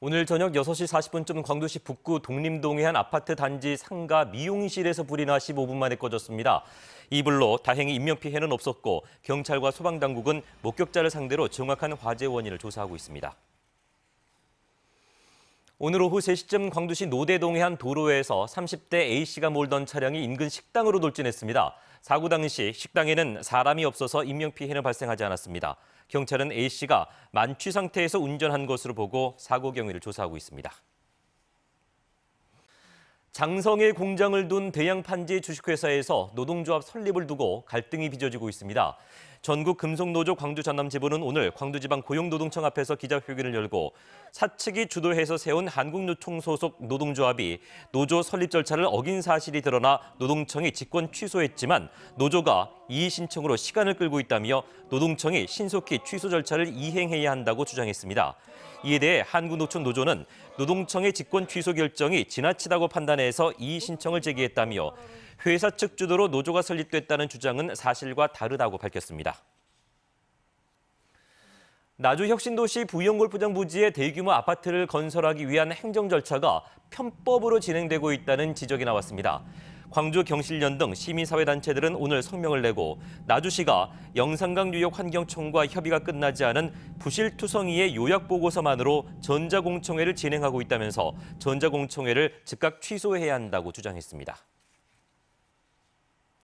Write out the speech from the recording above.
오늘 저녁 6시 40분쯤 광주시 북구 독림동의 한 아파트 단지 상가 미용실에서 불이 나 15분 만에 꺼졌습니다. 이 불로 다행히 인명피해는 없었고 경찰과 소방당국은 목격자를 상대로 정확한 화재 원인을 조사하고 있습니다. 오늘 오후 3시쯤 광주시 노대동의 한 도로에서 30대 A씨가 몰던 차량이 인근 식당으로 돌진했습니다. 사고 당시 식당에는 사람이 없어서 인명피해는 발생하지 않았습니다. 경찰은 A씨가 만취 상태에서 운전한 것으로 보고 사고 경위를 조사하고 있습니다. 장성의 공장을 둔 대양 판지 주식회사에서 노동조합 설립을 두고 갈등이 빚어지고 있습니다. 전국 금속노조 광주 전남 지부는 오늘 광주지방 고용노동청 앞에서 기자회견을 열고 사측이 주도해서 세운 한국노총 소속 노동조합이 노조 설립 절차를 어긴 사실이 드러나 노동청이 직권 취소했지만 노조가 이의 신청으로 시간을 끌고 있다며 노동청이 신속히 취소 절차를 이행해야 한다고 주장했습니다. 이에 대해 한국노총 노조는 노동청의 직권 취소 결정이 지나치다고 판단해서 이의 신청을 제기했다며 회사 측 주도로 노조가 설립됐다는 주장은 사실과 다르다고 밝혔습니다. 나주 혁신도시 부영골프장 부지에 대규모 아파트를 건설하기 위한 행정 절차가 편법으로 진행되고 있다는 지적이 나왔습니다. 광주 경실련 등 시민사회단체들은 오늘 성명을 내고 나주시가 영산강 뉴욕 환경청과 협의가 끝나지 않은 부실투성이의 요약보고서만으로 전자공청회를 진행하고 있다면서 전자공청회를 즉각 취소해야 한다고 주장했습니다.